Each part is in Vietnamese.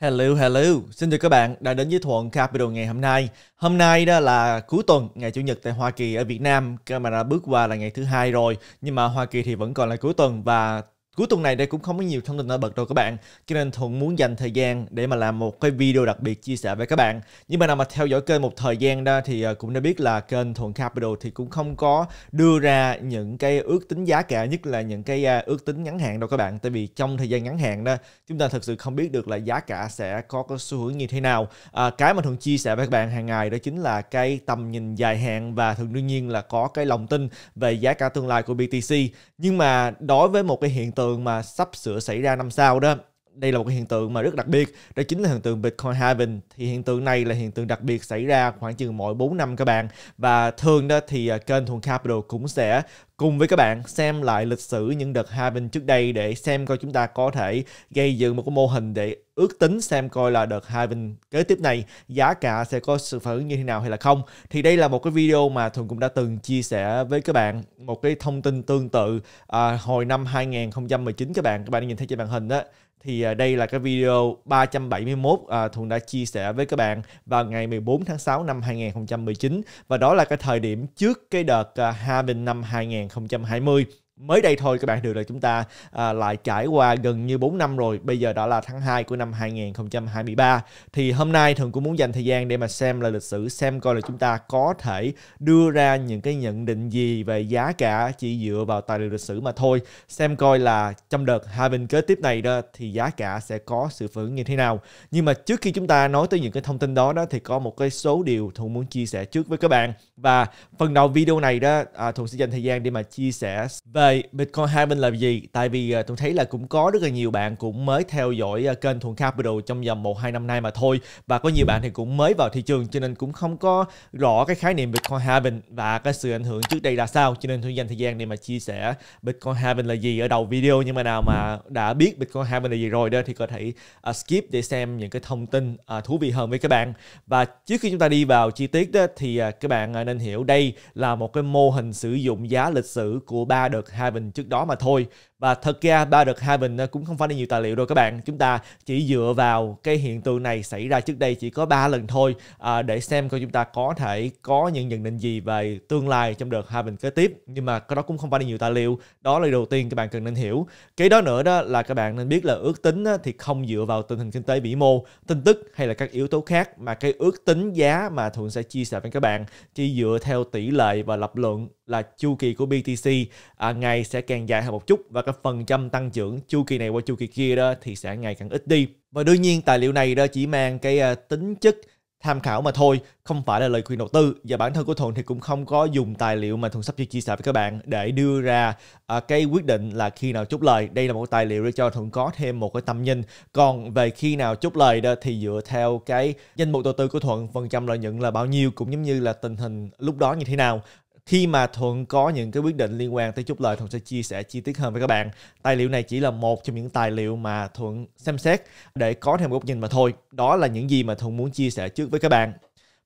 Hello, hello. Xin chào các bạn đã đến với Thuận Capital ngày hôm nay. Hôm nay đó là cuối tuần, ngày Chủ nhật tại Hoa Kỳ ở Việt Nam. đã bước qua là ngày thứ hai rồi, nhưng mà Hoa Kỳ thì vẫn còn là cuối tuần và Cuối tuần này đây cũng không có nhiều thông tin nổi bật đâu các bạn, cho nên Thuận muốn dành thời gian để mà làm một cái video đặc biệt chia sẻ với các bạn. Nhưng mà nào mà theo dõi kênh một thời gian đó thì ờ, cũng đã biết là kênh Thuận Capital thì cũng không có đưa ra những cái ước tính giá cả nhất là những cái à, ước tính ngắn hạn đâu các bạn. Tại vì trong thời gian ngắn hạn đó chúng ta thực sự không biết được là giá cả sẽ có có xu hướng như thế nào. À, cái mà Thuận chia sẻ với các bạn hàng ngày đó chính là cái tầm nhìn dài hạn và thường đương nhiên là có cái lòng tin về giá cả tương lai của BTC. Nhưng mà đối với một cái hiện tượng tượng mà sắp sửa xảy ra năm sau đó đây là một cái hiện tượng mà rất đặc biệt đó chính là hiện tượng Bitcoin halving thì hiện tượng này là hiện tượng đặc biệt xảy ra khoảng chừng mỗi 4 năm các bạn và thường đó thì à, kênh Thuần Capital cũng sẽ cùng với các bạn xem lại lịch sử những đợt halving trước đây để xem coi chúng ta có thể gây dựng một cái mô hình để ước tính xem coi là đợt halving kế tiếp này giá cả sẽ có sự phản ứng như thế nào hay là không thì đây là một cái video mà Thuần cũng đã từng chia sẻ với các bạn một cái thông tin tương tự à, hồi năm 2019 các bạn các bạn nhìn thấy trên màn hình đó thì à, đây là cái video 371 à, Thuận đã chia sẻ với các bạn vào ngày 14 tháng 6 năm 2019 và đó là cái thời điểm trước cái đợt à, Havin năm 2020 mới đây thôi các bạn được là chúng ta à, lại trải qua gần như 4 năm rồi bây giờ đó là tháng 2 của năm 2023 thì hôm nay thường cũng muốn dành thời gian để mà xem là lịch sử xem coi là chúng ta có thể đưa ra những cái nhận định gì về giá cả chỉ dựa vào tài liệu lịch sử mà thôi xem coi là trong đợt hai bên kế tiếp này đó thì giá cả sẽ có sự phản ứng như thế nào nhưng mà trước khi chúng ta nói tới những cái thông tin đó đó thì có một cái số điều thường muốn chia sẻ trước với các bạn và phần đầu video này đó à, thường sẽ dành thời gian để mà chia sẻ về về Bitcoin 20 là gì? Tại vì ờ, tôi thấy là cũng có rất là nhiều bạn cũng mới theo dõi ờ, kênh Thuận Capital trong vòng 1-2 năm nay mà thôi và có nhiều bạn thì cũng mới vào thị trường cho nên cũng không có rõ cái khái niệm Bitcoin 20 và cái sự ảnh hưởng trước đây là sao cho nên tôi dành thời gian để mà chia sẻ Bitcoin 20 là gì ở đầu video nhưng mà nào mà đã biết Bitcoin 20 là gì rồi đó thì có thể uh, skip để xem những cái thông tin uh, thú vị hơn với các bạn và trước khi chúng ta đi vào chi tiết đó thì uh, các bạn uh, nên hiểu đây là một cái mô hình sử dụng giá lịch sử của ba đợt Haven trước đó mà thôi và thật ra ba đợt hai mình ờ, cũng không phải là nhiều tài liệu đâu các bạn chúng ta chỉ dựa vào cái hiện tượng này xảy ra trước đây chỉ có ba lần thôi à, để xem coi chúng ta có thể có những nhận định gì về tương lai trong đợt hai bình kế tiếp nhưng mà cái đó cũng không phải là nhiều tài liệu đó là đầu tiên các bạn cần nên hiểu cái đó nữa đó là các bạn nên biết là ước tính thì không dựa vào tình hình kinh tế vĩ mô tin tức hay là các yếu tố khác mà cái ước tính giá mà thuận sẽ chia sẻ với các bạn chỉ dựa theo tỷ lệ và lập luận là chu kỳ của BTC à, ngày sẽ càng dài hơn một chút và các cái phần trăm tăng trưởng chu kỳ này qua chu kỳ kia đó thì sẽ ngày càng ít đi và đương nhiên tài liệu này đó chỉ mang cái à, tính chất tham khảo mà thôi, không phải là lời khuyên đầu tư và bản thân của Thuận thì cũng không có dùng tài liệu mà Thuận sắp chia, chia sẻ với các bạn để đưa ra à, cái quyết định là khi nào chốt lời. Đây là một tài liệu để cho Thuận có thêm một cái tầm nhìn. Còn về khi nào chốt lời đó thì dựa theo cái danh mục đầu tư của Thuận, phần trăm lợi nhuận là bao nhiêu cũng giống như là tình hình lúc đó như thế nào. Khi mà Thuận có những cái quyết định liên quan tới chốt lời, Thuận sẽ chia sẻ chi tiết hơn với các bạn. Tài liệu này chỉ là một trong những tài liệu mà Thuận xem xét để có thêm góc nhìn mà thôi. Đó là những gì mà Thuận muốn chia sẻ trước với các bạn.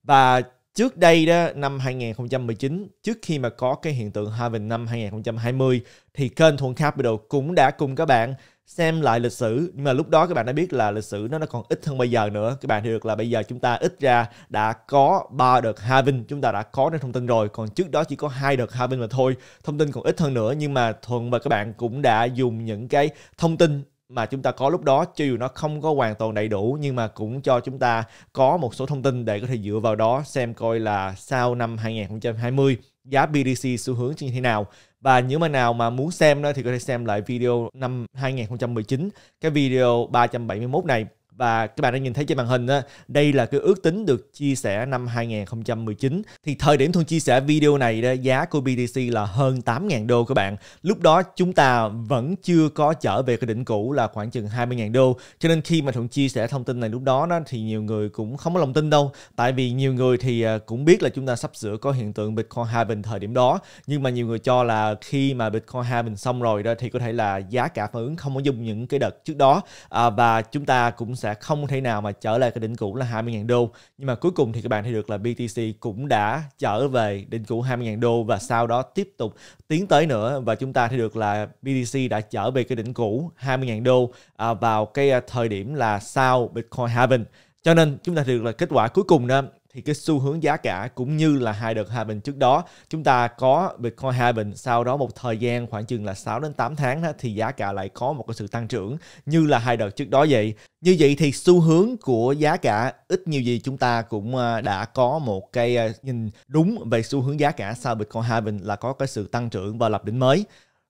Và trước đây đó năm 2019 trước khi mà có cái hiện tượng Harvin năm 2020 thì kênh Thuận Capital cũng đã cùng các bạn xem lại lịch sử nhưng mà lúc đó các bạn đã biết là lịch sử nó nó còn ít hơn bây giờ nữa các bạn thì được là bây giờ chúng ta ít ra đã có ba đợt halving chúng ta đã có nên thông tin rồi còn trước đó chỉ có hai đợt halving mà thôi thông tin còn ít hơn nữa nhưng mà thuận và các bạn cũng đã dùng những cái thông tin mà chúng ta có lúc đó cho dù nó không có hoàn toàn đầy đủ nhưng mà cũng cho chúng ta có một số thông tin để có thể dựa vào đó xem coi là sau năm 2020 giá BTC xu hướng như thế nào. Và những mà nào mà muốn xem đó thì có thể xem lại video năm 2019, cái video 371 này và các bạn đã nhìn thấy trên màn hình đó, đây là cái ước tính được chia sẻ năm 2019 thì thời điểm Thuận chia sẻ video này đó, giá của BTC là hơn 8.000 đô các bạn lúc đó chúng ta vẫn chưa có trở về cái đỉnh cũ là khoảng chừng 20.000 đô cho nên khi mà Thuận chia sẻ thông tin này lúc đó, đó thì nhiều người cũng không có lòng tin đâu tại vì nhiều người thì à, cũng biết là chúng ta sắp sửa có hiện tượng Bitcoin halving thời điểm đó nhưng mà nhiều người cho là khi mà Bitcoin halving xong rồi đó thì có thể là giá cả phản ứng không có dùng những cái đợt trước đó à, và chúng ta cũng sẽ không thể nào mà trở lại cái đỉnh cũ là 20.000 đô nhưng mà cuối cùng thì các bạn thấy được là BTC cũng đã trở về đỉnh cũ 20.000 đô và sau đó tiếp tục tiến tới nữa và chúng ta thấy được là BTC đã trở về cái đỉnh cũ 20.000 đô à, vào cái à, thời điểm là sau Bitcoin halving cho nên chúng ta thấy được là kết quả cuối cùng đó thì cái xu hướng giá cả cũng như là hai đợt hai bình trước đó chúng ta có Bitcoin hai bình sau đó một thời gian khoảng chừng là 6 đến 8 tháng thì giá cả lại có một cái sự tăng trưởng như là hai đợt trước đó vậy như vậy thì xu hướng của giá cả ít nhiều gì chúng ta cũng à, đã có một cái à, nhìn đúng về xu hướng giá cả sau Bitcoin hai bình là có cái sự tăng trưởng và lập đỉnh mới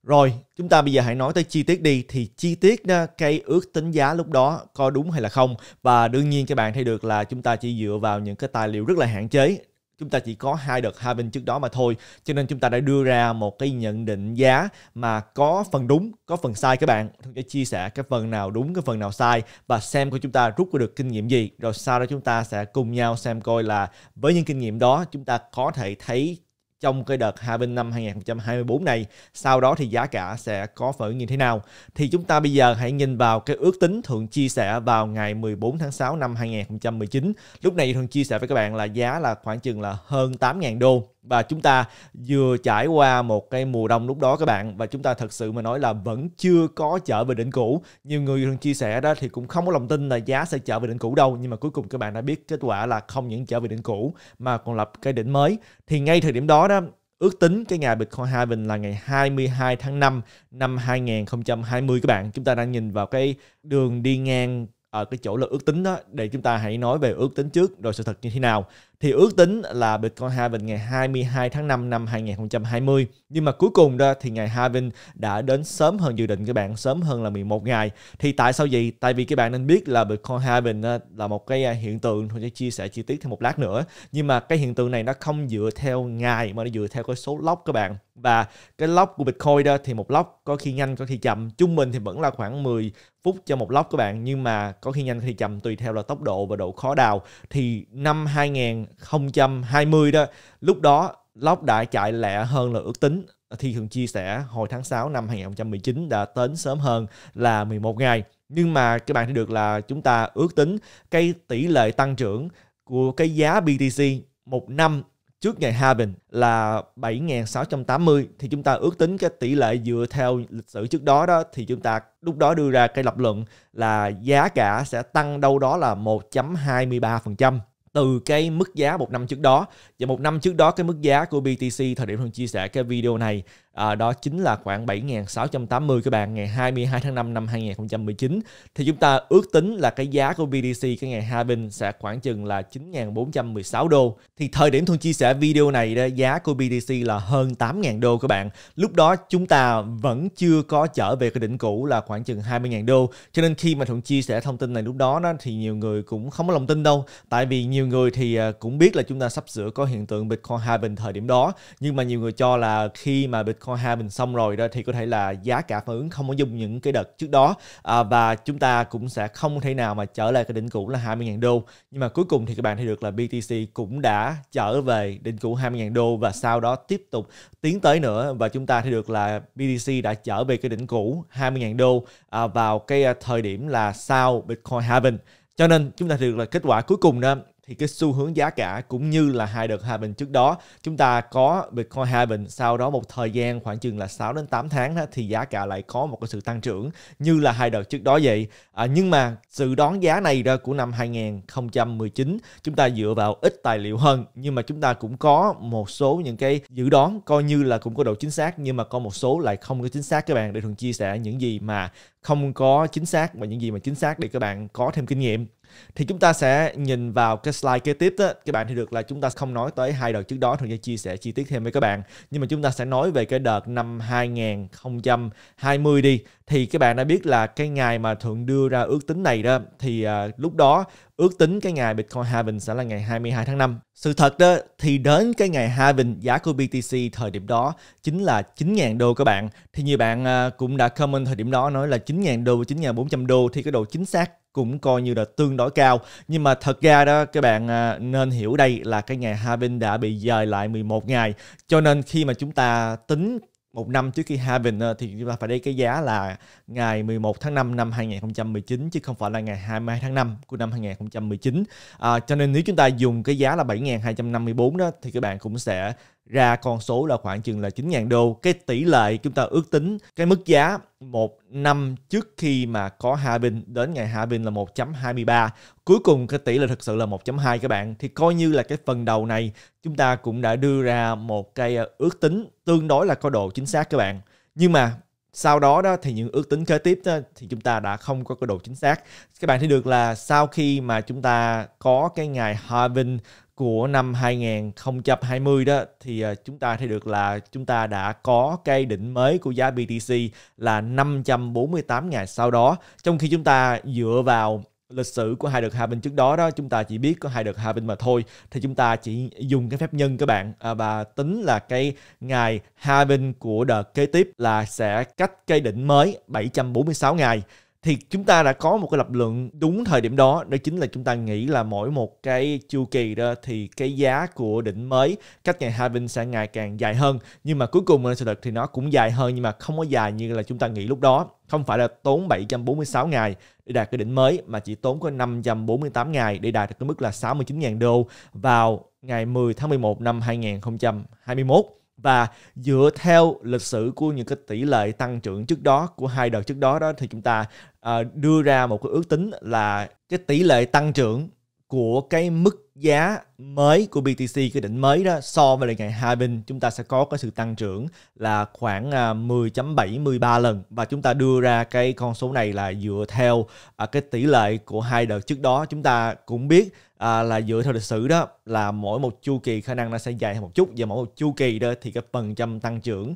rồi, chúng ta bây giờ hãy nói tới chi tiết đi thì chi tiết đó, ờ, cái ước tính giá lúc đó có đúng hay là không và đương nhiên các bạn thấy được là chúng ta chỉ dựa vào những cái tài liệu rất là hạn chế chúng ta chỉ có hai đợt hai bên trước đó mà thôi cho nên chúng ta đã đưa ra một cái nhận định giá mà có phần đúng có phần sai các bạn tôi sẽ chia sẻ cái phần nào đúng cái phần nào sai và xem coi chúng ta rút ra được kinh nghiệm gì rồi sau đó chúng ta sẽ cùng nhau xem coi là với những kinh nghiệm đó chúng ta có thể thấy trong cái đợt hai bên năm 2024 này. Sau đó thì giá cả sẽ có phản ứng như thế nào? Thì chúng ta bây giờ hãy nhìn vào cái ước tính thường chia sẻ vào ngày 14 tháng 6 năm 2019. Lúc này thường chia sẻ với các bạn là giá là khoảng chừng là hơn 8.000 đô và chúng ta vừa trải qua một cái mùa đông lúc đó các bạn và chúng ta thật sự mà nói là vẫn chưa có trở về đỉnh cũ nhiều người thường chia sẻ đó thì cũng không có lòng tin là giá sẽ trở về đỉnh cũ đâu nhưng mà cuối cùng các bạn đã biết kết quả là không những trở về đỉnh cũ mà còn lập cái đỉnh mới thì ngay thời điểm đó đó ước tính cái ngày Bitcoin halving là ngày 22 tháng 5 năm 2020 các bạn. Chúng ta đang nhìn vào cái đường đi ngang ở cái chỗ là ước tính đó để chúng ta hãy nói về ước tính trước rồi sự thật như thế nào thì ước tính là Bitcoin halving ngày 22 tháng 5 năm 2020. Nhưng mà cuối cùng đó thì ngày halving đã đến sớm hơn dự định các bạn, sớm hơn là 11 ngày. Thì tại sao vậy? Tại vì các bạn nên biết là Bitcoin halving là một cái à, hiện tượng, tôi sẽ chia sẻ chi tiết thêm một lát nữa. Nhưng mà cái hiện tượng này nó không dựa theo ngày mà nó dựa theo cái số lóc các bạn. Và cái lóc của Bitcoin đó thì một lóc có khi nhanh có khi chậm, trung bình thì vẫn là khoảng 10 phút cho một lóc các bạn nhưng mà có khi nhanh thì chậm tùy theo là tốc độ và độ khó đào thì năm 2000 2020 đó lúc đó Lốc đã chạy lẹ hơn là ước tính Thi thường chia sẻ hồi tháng 6 năm 2019 đã tính sớm hơn là 11 ngày nhưng mà các bạn thấy được là chúng ta ước tính cái tỷ lệ tăng trưởng của cái giá BTC một năm trước ngày halving là 7.680 thì chúng ta ước tính cái tỷ lệ dựa theo lịch sử trước đó đó thì chúng ta lúc đó đưa ra cái lập luận là giá cả sẽ tăng đâu đó là 1.23% từ cái mức giá một năm trước đó và một năm trước đó cái mức giá của BTC thời điểm Hương chia sẻ cái video này à, đó chính là khoảng 7.680 các bạn ngày 22 tháng 5 năm 2019 thì chúng ta ước tính là cái giá của BTC cái ngày halving sẽ khoảng chừng là 9.416 đô thì thời điểm Thuận chia sẻ video này đó, giá của BTC là hơn 8.000 đô các bạn lúc đó chúng ta vẫn chưa có trở về cái đỉnh cũ là khoảng chừng 20.000 đô cho nên khi mà Thuận chia sẻ thông tin này lúc đó, đó thì nhiều người cũng không có lòng tin đâu tại vì nhiều người thì à, cũng biết là chúng ta sắp sửa có hiện tượng Bitcoin halving thời điểm đó nhưng mà nhiều người cho là khi mà Bitcoin Bitcoin 2 mình xong rồi đó thì có thể là giá cả phản ứng không có dùng những cái đợt trước đó à, và chúng ta cũng sẽ không thể nào mà trở lại cái đỉnh cũ là 20.000 đô nhưng mà cuối cùng thì các bạn thấy được là BTC cũng đã trở về đỉnh cũ 20.000 đô và sau đó tiếp tục tiến tới nữa và chúng ta thấy được là BTC đã trở về cái đỉnh cũ 20.000 đô à, vào cái à, thời điểm là sau Bitcoin halving cho nên chúng ta thấy được là kết quả cuối cùng đó thì cái xu hướng giá cả cũng như là hai đợt hạ bình trước đó chúng ta có Bitcoin hai bình sau đó một thời gian khoảng chừng là 6 đến 8 tháng đó, thì giá cả lại có một cái sự tăng trưởng như là hai đợt trước đó vậy à, nhưng mà sự đón giá này ra của năm 2019 chúng ta dựa vào ít tài liệu hơn nhưng mà chúng ta cũng có một số những cái dự đoán coi như là cũng có độ chính xác nhưng mà có một số lại không có chính xác các bạn để thường chia sẻ những gì mà không có chính xác và những gì mà chính xác để các bạn có thêm kinh nghiệm thì chúng ta sẽ nhìn vào cái slide kế tiếp đó. các bạn thì được là chúng ta không nói tới hai đợt trước đó thường sẽ chia sẻ chi tiết thêm với các bạn nhưng mà chúng ta sẽ nói về cái đợt năm 2020 đi thì các bạn đã biết là cái ngày mà thượng đưa ra ước tính này đó thì uh, lúc đó ước tính cái ngày Bitcoin halving sẽ là ngày 22 tháng 5. Sự thật đó thì đến cái ngày halving giá của BTC thời điểm đó chính là 9.000 đô các bạn. Thì nhiều bạn à, cũng đã comment thời điểm đó nói là 9.000 đô 9.400 đô thì cái độ chính xác cũng coi như là tương đối cao nhưng mà thật ra đó các bạn à, nên hiểu đây là cái ngày halving đã bị dời lại 11 ngày cho nên khi mà chúng ta tính một năm trước khi halving ờ, thì chúng ta phải lấy cái giá là ngày 11 tháng 5 năm 2019 chứ không phải là ngày 22 tháng 5 của năm 2019 à, cho nên nếu chúng ta dùng cái giá là 7.254 đó thì các bạn cũng sẽ ra con số là khoảng chừng là 9.000 đô. Cái tỷ lệ chúng ta ước tính cái mức giá một năm trước khi mà có hạ bình đến ngày hạ bình là 1.23. Cuối cùng cái tỷ lệ thực sự là 1.2 các bạn. Thì coi như là cái phần đầu này chúng ta cũng đã đưa ra một cái ờ, ước tính tương đối là có độ chính xác các bạn. Nhưng mà sau đó đó thì những ước tính kế tiếp đó, thì chúng ta đã không có cái độ chính xác các bạn thấy được là sau khi mà chúng ta có cái ngày halving của năm 2020 đó thì ờ, chúng ta thấy được là chúng ta đã có cái đỉnh mới của giá BTC là 548 ngày sau đó trong khi chúng ta dựa vào lịch sử của hai đợt hạ bình trước đó đó chúng ta chỉ biết có hai đợt hạ bình mà thôi thì chúng ta chỉ dùng cái phép nhân các bạn ờ, và tính là cái ngày hạ bình của đợt kế tiếp là sẽ cách cây đỉnh mới 746 ngày thì chúng ta đã có một cái lập luận đúng thời điểm đó đó chính là chúng ta nghĩ là mỗi một cái chu kỳ đó thì cái giá của đỉnh mới cách ngày hai bên sẽ ngày càng dài hơn nhưng mà cuối cùng sự thật thì nó cũng dài hơn nhưng mà không có dài như là chúng ta nghĩ lúc đó không phải là tốn 746 ngày để đạt cái đỉnh mới mà chỉ tốn có 548 ngày để đạt được cái mức là 69.000 đô vào ngày 10 tháng 11 năm 2021 và dựa theo lịch sử của những cái tỷ lệ tăng trưởng trước đó của hai đợt trước đó đó thì chúng ta uh, đưa ra một cái ước tính là cái tỷ lệ tăng trưởng của cái mức giá mới của BTC cái đỉnh mới đó so với lại ngày hai bên chúng ta sẽ có cái sự tăng trưởng là khoảng 10.73 à, lần và chúng ta đưa ra cái con số này là dựa theo à, cái tỷ lệ của hai đợt trước đó chúng ta cũng biết à, là dựa theo lịch sử đó là mỗi một chu kỳ khả năng nó sẽ dài hơn một chút và mỗi một chu kỳ đó thì cái phần trăm tăng trưởng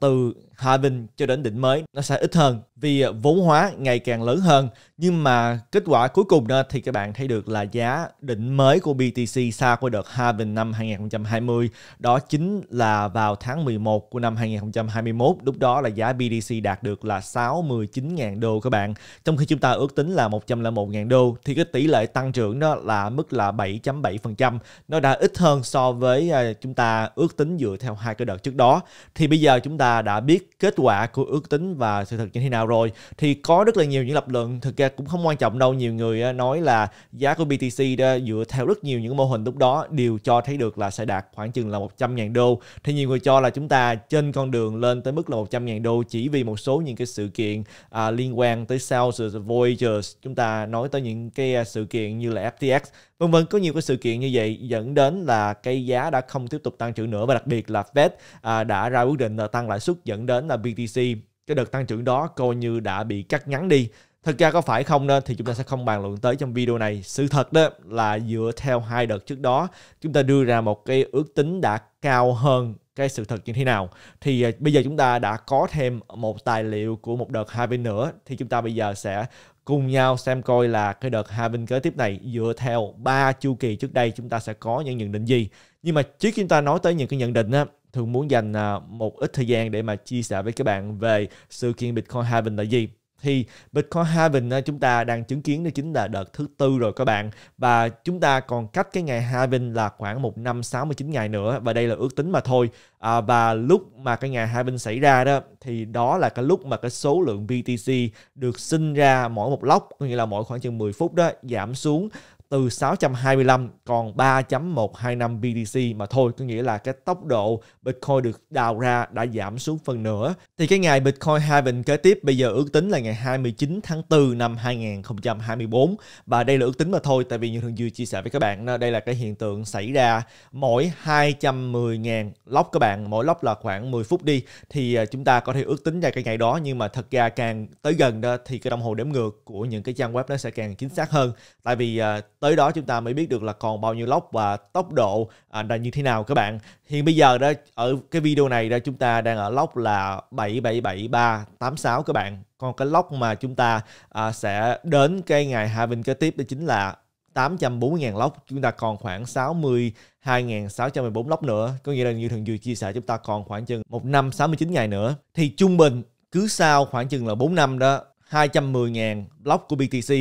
từ hai halving cho đến đỉnh mới nó sẽ ít hơn vì vốn hóa ngày càng lớn hơn nhưng mà kết quả cuối cùng đó thì các bạn thấy được là giá đỉnh mới của BTC sau của đợt halving năm 2020 đó chính là vào tháng 11 của năm 2021 lúc đó là giá BTC đạt được là 69.000 đô các bạn trong khi chúng ta ước tính là 101.000 đô thì cái tỷ lệ tăng trưởng đó là mức là 7.7% nó đã ít hơn so với à, chúng ta ước tính dựa theo hai cái đợt trước đó thì bây giờ chúng ta đã biết kết quả của ước tính và sự thật như thế nào rồi thì có rất là nhiều những lập luận thực ra cũng không quan trọng đâu nhiều người à, nói là giá của BTC đó dựa theo rất nhiều những mô hình lúc đó đều cho thấy được là sẽ đạt khoảng chừng là 100.000 đô. Thì nhiều người cho là chúng ta trên con đường lên tới mức là 100.000 đô chỉ vì một số những cái sự kiện à, liên quan tới Sales Voyagers, chúng ta nói tới những cái à, sự kiện như là FTX vân vân có nhiều cái sự kiện như vậy dẫn đến là cái giá đã không tiếp tục tăng trưởng nữa và đặc biệt là Fed à, đã ra quyết định là tăng lãi suất dẫn đến là BTC cái đợt tăng trưởng đó coi như đã bị cắt ngắn đi thực ra có phải không nên thì chúng ta sẽ không bàn luận tới trong video này. Sự thật đó là dựa theo hai đợt trước đó, chúng ta đưa ra một cái ước tính đã cao hơn cái sự thật như thế nào. Thì à, bây giờ chúng ta đã có thêm một tài liệu của một đợt hai bên nữa thì chúng ta bây giờ sẽ cùng nhau xem coi là cái đợt hai bên kế tiếp này dựa theo ba chu kỳ trước đây chúng ta sẽ có những nhận định gì. Nhưng mà trước khi chúng ta nói tới những cái nhận định á, thường muốn dành à, một ít thời gian để mà chia sẻ với các bạn về sự kiện Bitcoin Haven là gì thì Bitcoin halving ờ, chúng ta đang chứng kiến đó chính là đợt thứ tư rồi các bạn và chúng ta còn cách cái ngày halving là khoảng một năm 69 ngày nữa và đây là ước tính mà thôi à, và lúc mà cái ngày halving xảy ra đó thì đó là cái lúc mà cái số lượng BTC được sinh ra mỗi một lóc có nghĩa là mỗi khoảng chừng 10 phút đó giảm xuống từ 625 còn 3.125 BTC mà thôi, có nghĩa là cái tốc độ Bitcoin được đào ra đã giảm xuống phần nửa. Thì cái ngày Bitcoin halving kế tiếp bây giờ ước tính là ngày 29 tháng 4 năm 2024 và đây là ước tính mà thôi tại vì như thường dư chia sẻ với các bạn đây là cái hiện tượng xảy ra mỗi 210.000 lóc các bạn, mỗi lóc là khoảng 10 phút đi thì à, chúng ta có thể ước tính ra cái ngày đó nhưng mà thật ra càng tới gần đó thì cái đồng hồ đếm ngược của những cái trang web nó sẽ càng chính xác hơn tại vì à, tới đó chúng ta mới biết được là còn bao nhiêu lốc và tốc độ à, là như thế nào các bạn hiện bây giờ đó ở cái video này đó chúng ta đang ở lốc là 777386 các bạn còn cái lốc mà chúng ta à, sẽ đến cái ngày hai bên kế tiếp đó chính là 840.000 lốc chúng ta còn khoảng 62.614 lốc nữa có nghĩa là như thường vừa chia sẻ chúng ta còn khoảng chừng 1 năm 69 ngày nữa thì trung bình cứ sau khoảng chừng là 4 năm đó 210.000 block của BTC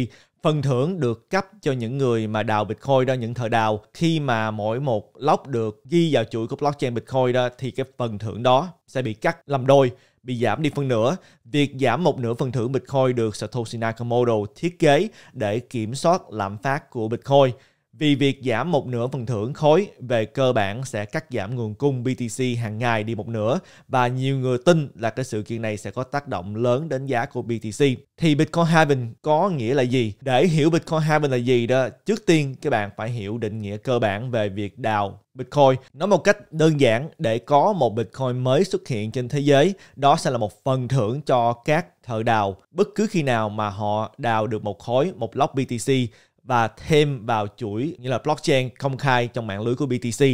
phần thưởng được cấp cho những người mà đào Bitcoin đó, những thợ đào khi mà mỗi một lóc được ghi vào chuỗi của blockchain Bitcoin đó thì cái phần thưởng đó sẽ bị cắt làm đôi bị giảm đi phân nửa. Việc giảm một nửa phần thưởng Bitcoin được Satoshi Nakamoto thiết kế để kiểm soát lạm phát của Bitcoin vì việc giảm một nửa phần thưởng khối về cơ bản sẽ cắt giảm nguồn cung BTC hàng ngày đi một nửa và nhiều người tin là cái sự kiện này sẽ có tác động lớn đến giá của BTC. Thì Bitcoin halving có nghĩa là gì? Để hiểu Bitcoin halving là gì đó, trước tiên các bạn phải hiểu định nghĩa cơ bản về việc đào Bitcoin. Nói một cách đơn giản, để có một Bitcoin mới xuất hiện trên thế giới, đó sẽ là một phần thưởng cho các thợ đào. Bất cứ khi nào mà họ đào được một khối, một lóc BTC và thêm vào chuỗi như là blockchain công khai trong mạng lưới của BTC.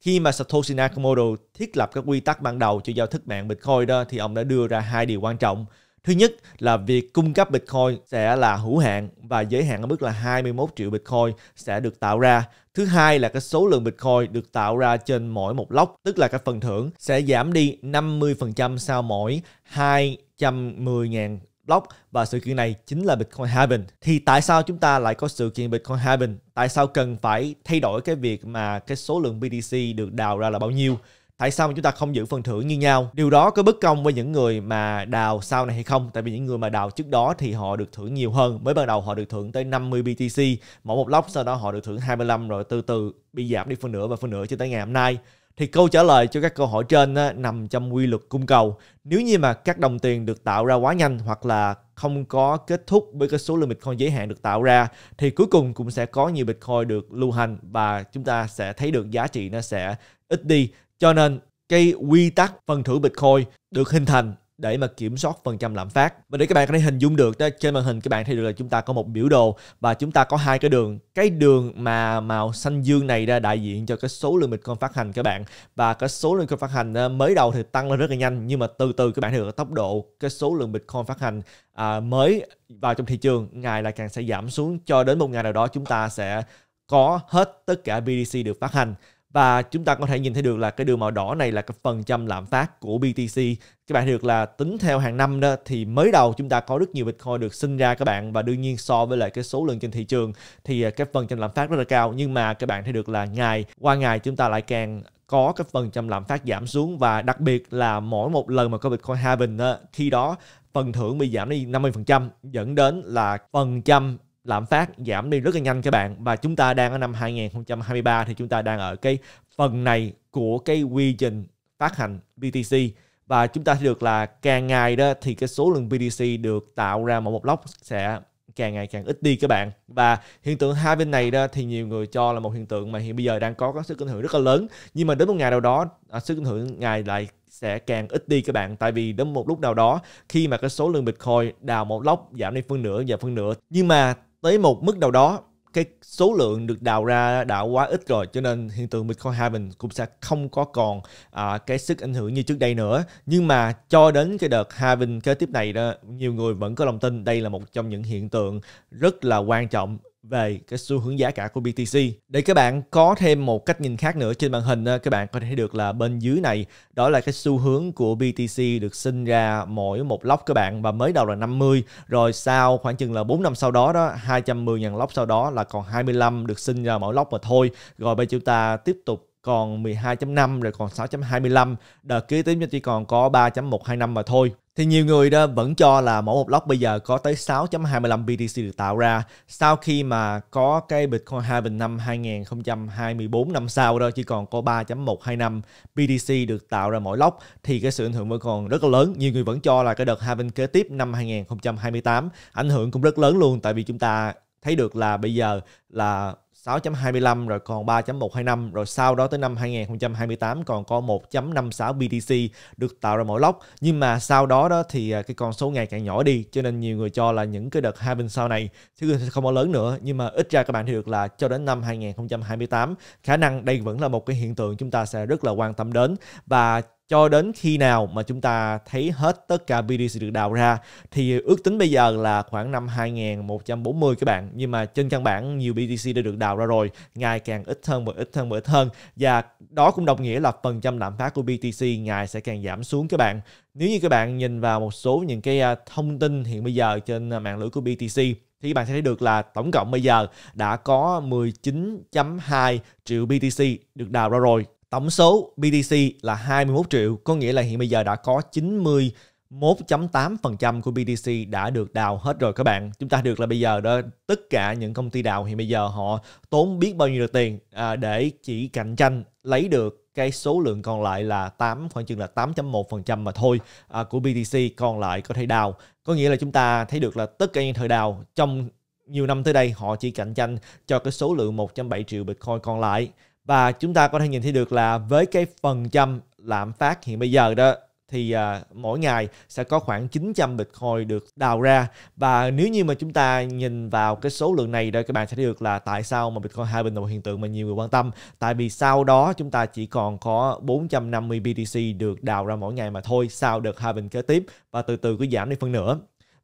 Khi mà Satoshi Nakamoto thiết lập các quy tắc ban đầu cho giao thức mạng Bitcoin đó thì ông đã đưa ra hai điều quan trọng. Thứ nhất là việc cung cấp Bitcoin sẽ là hữu hạn và giới hạn ở mức là 21 triệu Bitcoin sẽ được tạo ra. Thứ hai là cái số lượng Bitcoin được tạo ra trên mỗi một lốc, tức là cái phần thưởng sẽ giảm đi 50% sau mỗi 210.000 block và sự kiện này chính là Bitcoin halving. Thì tại sao chúng ta lại có sự kiện Bitcoin halving? Tại sao cần phải thay đổi cái việc mà cái số lượng BTC được đào ra là bao nhiêu? Tại sao mà chúng ta không giữ phần thưởng như nhau? Điều đó có bất công với những người mà đào sau này hay không? Tại vì những người mà đào trước đó thì họ được thưởng nhiều hơn. Mới ban đầu họ được thưởng tới 50 BTC mỗi một lốc, sau đó họ được thưởng 25 rồi từ từ bị giảm đi phân nửa và phân nửa cho tới ngày hôm nay thì câu trả lời cho các câu hỏi trên á, nằm trong quy luật cung cầu. Nếu như mà các đồng tiền được tạo ra quá nhanh hoặc là không có kết thúc với cái số lượng Bitcoin giới hạn được tạo ra thì cuối cùng cũng sẽ có nhiều Bitcoin được lưu hành và chúng ta sẽ thấy được giá trị nó sẽ ít đi. Cho nên cái quy tắc phân thử Bitcoin được hình thành để mà kiểm soát phần trăm lạm phát và để các bạn có thể hình dung được trên màn hình các bạn thấy được là chúng ta có một biểu đồ và chúng ta có hai cái đường cái đường mà màu xanh dương này ra đại diện cho cái số lượng bitcoin phát hành các bạn và cái số lượng bitcoin phát hành ờ, mới đầu thì tăng lên rất là nhanh nhưng mà từ từ các bạn thấy được tốc độ cái số lượng bitcoin phát hành à, mới vào trong thị trường ngày là càng sẽ giảm xuống cho đến một ngày nào đó chúng ta sẽ có hết tất cả BTC được phát hành và chúng ta có thể nhìn thấy được là cái đường màu đỏ này là cái phần trăm lạm phát của BTC các bạn được là tính theo hàng năm đó thì mới đầu chúng ta có rất nhiều Bitcoin được sinh ra các bạn và đương nhiên so với lại cái số lượng trên thị trường thì à, cái phần trăm lạm phát rất là cao nhưng mà các bạn thấy được là ngày qua ngày chúng ta lại càng có cái phần trăm lạm phát giảm xuống và đặc biệt là mỗi một lần mà có Bitcoin halving đó, khi đó phần thưởng bị giảm đi 50% dẫn đến là phần trăm lạm phát giảm đi rất là nhanh các bạn và chúng ta đang ở năm 2023 thì chúng ta đang ở cái phần này của cái quy trình phát hành BTC và chúng ta thấy được là càng ngày đó thì cái số lượng BTC được tạo ra một một block sẽ càng ngày càng ít đi các bạn và hiện tượng hai bên này đó thì nhiều người cho là một hiện tượng mà hiện bây giờ đang có các sức ảnh hưởng rất là lớn nhưng mà đến một ngày nào đó à, sức ảnh hưởng ngày lại sẽ càng ít đi các bạn tại vì đến một lúc nào đó khi mà cái số lượng bitcoin đào một lốc giảm đi phân nửa và phân nửa nhưng mà tới một mức nào đó cái số lượng được đào ra đã quá ít rồi cho nên hiện tượng Bitcoin halving cũng sẽ không có còn à, cái sức ảnh hưởng như trước đây nữa nhưng mà cho đến cái đợt halving kế tiếp này đó nhiều người vẫn có lòng tin đây là một trong những hiện tượng rất là quan trọng về cái xu hướng giá cả của BTC. Để các bạn có thêm một cách nhìn khác nữa trên màn hình các bạn có thể thấy được là bên dưới này đó là cái xu hướng của BTC được sinh ra mỗi một lóc các bạn và mới đầu là 50 rồi sau khoảng chừng là 4 năm sau đó đó 210.000 lóc sau đó là còn 25 được sinh ra mỗi lóc mà thôi. Rồi bây chúng ta tiếp tục còn 12.5 rồi còn 6.25 đợt kế tiếp chúng chỉ còn có 3.125 mà thôi thì nhiều người đó vẫn cho là mỗi một block bây giờ có tới 6.25 BTC được tạo ra sau khi mà có cái Bitcoin 2 bình năm 2024 năm sau đó chỉ còn có 3.125 BTC được tạo ra mỗi block thì cái sự ảnh hưởng vẫn còn rất là lớn. Nhiều người vẫn cho là cái đợt halving kế tiếp năm 2028 ảnh hưởng cũng rất lớn luôn tại vì chúng ta thấy được là bây giờ là 6.25 rồi còn 3.125 rồi sau đó tới năm 2028 còn có 1.56 BTC được tạo ra mỗi lốc nhưng mà sau đó đó thì à, cái con số ngày càng nhỏ đi cho nên nhiều người cho là những cái đợt hai bên sau này sẽ không có lớn nữa nhưng mà ít ra các bạn thì được là cho đến năm 2028 khả năng đây vẫn là một cái hiện tượng chúng ta sẽ rất là quan tâm đến và cho đến khi nào mà chúng ta thấy hết tất cả BTC được đào ra thì ước tính bây giờ là khoảng năm 2140 các bạn nhưng mà trên căn bản nhiều BTC đã được đào ra rồi ngày càng ít hơn và ít hơn và ít hơn và đó cũng đồng nghĩa là phần trăm lạm phát của BTC ngày sẽ càng giảm xuống các bạn nếu như các bạn nhìn vào một số những cái à, thông tin hiện bây giờ trên à, mạng lưới của BTC thì các bạn sẽ thấy được là tổng cộng bây giờ đã có 19.2 triệu BTC được đào ra rồi Tổng số BTC là 21 triệu, có nghĩa là hiện bây giờ đã có 91.8% của BTC đã được đào hết rồi các bạn. Chúng ta được là bây giờ đó tất cả những công ty đào hiện bây giờ họ tốn biết bao nhiêu được tiền à, để chỉ cạnh tranh lấy được cái số lượng còn lại là 8 khoảng chừng là 8.1% mà thôi à, của BTC còn lại có thể đào. Có nghĩa là chúng ta thấy được là tất cả những thời đào trong nhiều năm tới đây họ chỉ cạnh tranh cho cái số lượng 1.7 triệu Bitcoin còn lại và chúng ta có thể nhìn thấy được là với cái phần trăm lạm phát hiện bây giờ đó thì à, mỗi ngày sẽ có khoảng 900 Bitcoin được đào ra và nếu như mà chúng ta nhìn vào cái số lượng này đó các bạn sẽ thấy được là tại sao mà Bitcoin hai bình là một hiện tượng mà nhiều người quan tâm tại vì sau đó chúng ta chỉ còn có 450 BTC được đào ra mỗi ngày mà thôi sau đợt hai bình kế tiếp và từ từ cứ giảm đi phân nửa